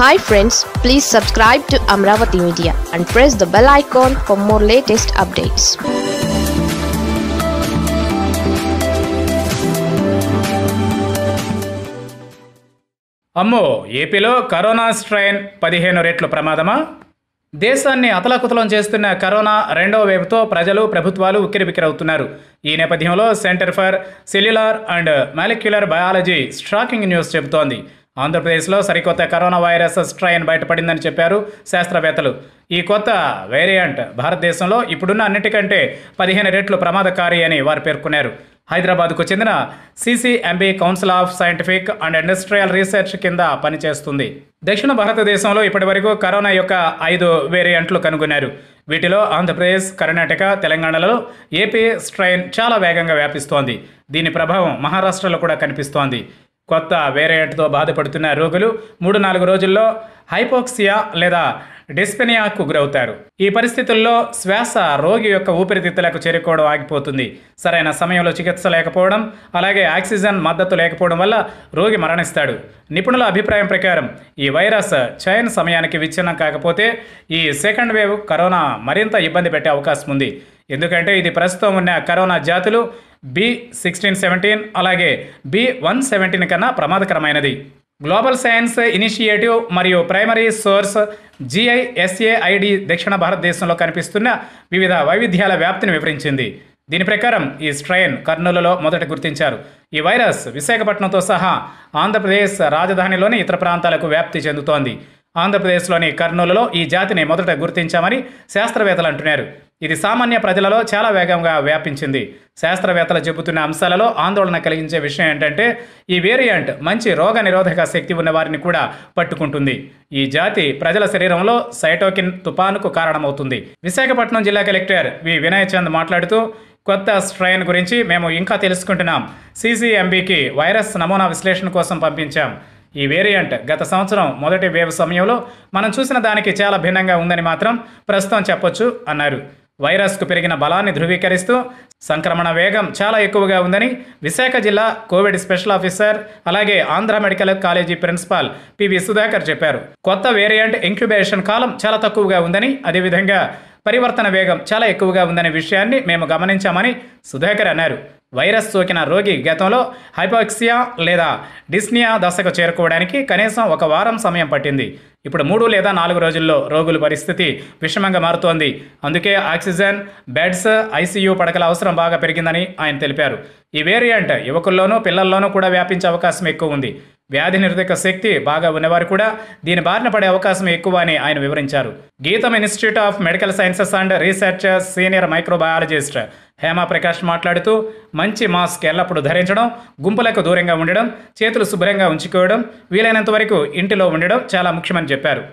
hi friends please subscribe to Amaravati media and press the bell icon for more latest updates అమ్మో ఏపీలో corona strain పదిహేను రెట్లు ప్రమాదమా దేశాన్ని అతలకుతలం చేస్తున్న కరోనా రెండవ వేపుతో ప్రజలు ప్రభుత్వాలు ఉక్కిరిబిక్కిరవుతున్నారు ఈ నేపథ్యంలో Centre for Cellular and Molecular Biology striking news చెబుతోంది ఆంధ్రప్రదేశ్లో సరికొత్త కరోనా వైరస్ స్ట్రైన్ బయటపడిందని చెప్పారు శాస్త్రవేత్తలు ఈ కొత్త వేరియంట్ భారతదేశంలో ఇప్పుడున్న అన్నిటికంటే పదిహేను రెట్లు ప్రమాదకారి అని వారు పేర్కొన్నారు హైదరాబాద్కు చెందిన CCMB Council of Scientific and Industrial Research కింద పనిచేస్తుంది దక్షిణ భారతదేశంలో ఇప్పటివరకు కరోనా యొక్క ఐదు వేరియంట్లు కనుగొన్నారు వీటిలో ఆంధ్రప్రదేశ్ కర్ణాటక తెలంగాణలో ఏపీ స్ట్రెయిన్ చాలా వేగంగా వ్యాపిస్తోంది దీని ప్రభావం మహారాష్ట్రలో కూడా కనిపిస్తోంది కొత్త వేరియంట్తో బాధపడుతున్న రోగులు మూడు నాలుగు రోజుల్లో హైపోక్సియా లేదా డిస్పెనియాకు గురవుతారు ఈ పరిస్థితుల్లో శ్వాస రోగి యొక్క ఊపిరితిత్తులకు చేరుకోవడం ఆగిపోతుంది సరైన సమయంలో చికిత్స లేకపోవడం అలాగే ఆక్సిజన్ మద్దతు లేకపోవడం వల్ల రోగి మరణిస్తాడు నిపుణుల అభిప్రాయం ప్రకారం ఈ వైరస్ చైన్ సమయానికి విచ్ఛిన్నం కాకపోతే ఈ సెకండ్ వేవ్ కరోనా మరింత ఇబ్బంది పెట్టే అవకాశం ఉంది ఎందుకంటే ఇది ప్రస్తుతం ఉన్న కరోనా జాతులు బి సిక్స్టీన్ సెవెంటీన్ అలాగే బి వన్ సెవెంటీన్ కన్నా ప్రమాదకరమైనది గ్లోబల్ సైన్స్ ఇనిషియేటివ్ మరియు ప్రైమరీ సోర్స్ జిఐఎస్ఏఐడి దక్షిణ భారతదేశంలో కనిపిస్తున్న వివిధ వైవిధ్యాల వ్యాప్తిని వివరించింది దీని ప్రకారం ఈ స్ట్రెయిన్ కర్నూలులో మొదట గుర్తించారు ఈ వైరస్ విశాఖపట్నంతో సహా ఆంధ్రప్రదేశ్ రాజధానిలోని ఇతర ప్రాంతాలకు వ్యాప్తి చెందుతోంది ఆంధ్రప్రదేశ్లోని కర్నూలులో ఈ జాతిని మొదట గుర్తించామని శాస్త్రవేత్తలు అంటున్నారు ఇది సామాన్య ప్రజలలో చాలా వేగంగా వ్యాపించింది శాస్త్రవేత్తలు చెబుతున్న అంశాలలో ఆందోళన కలిగించే విషయం ఏంటంటే ఈ వేరియంట్ మంచి రోగనిరోధక శక్తి ఉన్న వారిని కూడా పట్టుకుంటుంది ఈ జాతి ప్రజల శరీరంలో సైటోకిన్ తుపానుకు కారణమవుతుంది విశాఖపట్నం జిల్లా కలెక్టర్ వి వినయ్ చంద్ మాట్లాడుతూ కొత్త స్ట్రెయిన్ గురించి మేము ఇంకా తెలుసుకుంటున్నాం సీసీఎంబీకి వైరస్ నమూనా విశ్లేషణ కోసం పంపించాం ఈ వేరియంట్ గత సంవత్సరం మొదటి వేవ్ సమయంలో మనం చూసిన దానికి చాలా భిన్నంగా ఉందని మాత్రం ప్రస్తుతం చెప్పొచ్చు అన్నారు వైరస్కు పెరిగిన బలాన్ని ధృవీకరిస్తూ సంక్రమణ వేగం చాలా ఎక్కువగా ఉందని విశాఖ జిల్లా కోవిడ్ స్పెషల్ ఆఫీసర్ అలాగే Andhra medical college principal P సుధాకర్ చెప్పారు కొత్త వేరియంట్ ఇంక్యుబేషన్ కాలం చాలా తక్కువగా ఉందని అదేవిధంగా పరివర్తన వేగం చాలా ఎక్కువగా ఉందనే విషయాన్ని మేము గమనించామని సుధాకర్ అన్నారు వైరస్ సోకిన రోగి గతంలో హైపాక్సియా లేదా డిస్నియా దశకు చేరుకోవడానికి కనీసం ఒక వారం సమయం పట్టింది ఇప్పుడు మూడు లేదా నాలుగు రోజుల్లో రోగుల పరిస్థితి విషమంగా మారుతోంది అందుకే ఆక్సిజన్ బెడ్స్ ఐసీయూ పడకల అవసరం బాగా పెరిగిందని ఆయన తెలిపారు ఈ వేరియంట్ యువకుల్లోనూ పిల్లల్లోనూ కూడా వ్యాపించే అవకాశం ఎక్కువ ఉంది వ్యాధి నిరోధక శక్తి బాగా ఉన్నవారు కూడా దీని బారిన పడే అవకాశం ఎక్కువ అని ఆయన వివరించారు GITAM Institute of Medical Sciences and Research senior microbiologist Hema Prakash మాట్లాడుతూ మంచి మాస్క్ ఎల్లప్పుడూ ధరించడం గుంపులకు దూరంగా ఉండడం చేతులు శుభ్రంగా ఉంచుకోవడం వీలైనంత వరకు ఇంటిలో ఉండడం చాలా ముఖ్యమని చెప్పారు